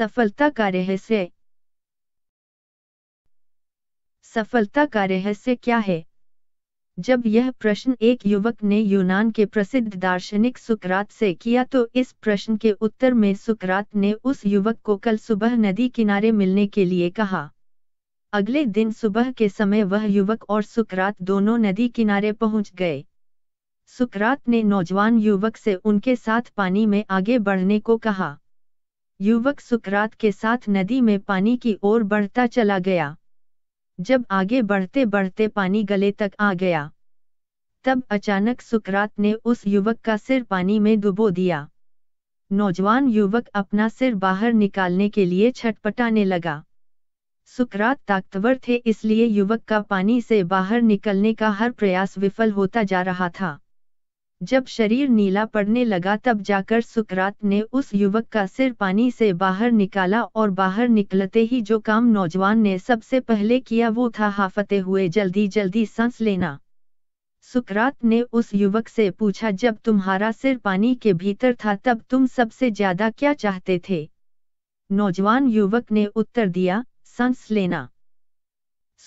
सफलता का रहस्य सफलता का रहस्य क्या है जब यह प्रश्न एक युवक ने यूनान के प्रसिद्ध दार्शनिक सुकरात से किया तो इस प्रश्न के उत्तर में सुकरात ने उस युवक को कल सुबह नदी किनारे मिलने के लिए कहा अगले दिन सुबह के समय वह युवक और सुकरात दोनों नदी किनारे पहुंच गए सुकरात ने नौजवान युवक से उनके साथ पानी में आगे बढ़ने को कहा युवक सुकरात के साथ नदी में पानी की ओर बढ़ता चला गया जब आगे बढ़ते बढ़ते पानी गले तक आ गया तब अचानक सुकरात ने उस युवक का सिर पानी में डुबो दिया नौजवान युवक अपना सिर बाहर निकालने के लिए छटपटाने लगा सुकरात ताकतवर थे इसलिए युवक का पानी से बाहर निकलने का हर प्रयास विफल होता जा रहा था जब शरीर नीला पड़ने लगा तब जाकर सुकरात ने उस युवक का सिर पानी से बाहर निकाला और बाहर निकलते ही जो काम नौजवान ने सबसे पहले किया वो था हाफते हुए जल्दी जल्दी सांस लेना सुकरात ने उस युवक से पूछा जब तुम्हारा सिर पानी के भीतर था तब तुम सबसे ज्यादा क्या चाहते थे नौजवान युवक ने उत्तर दिया सांस लेना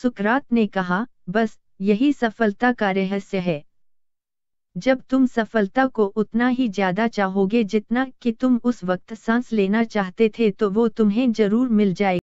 सुकरात ने कहा बस यही सफलता का रहस्य है जब तुम सफलता को उतना ही ज्यादा चाहोगे जितना कि तुम उस वक्त सांस लेना चाहते थे तो वो तुम्हें जरूर मिल जाएगी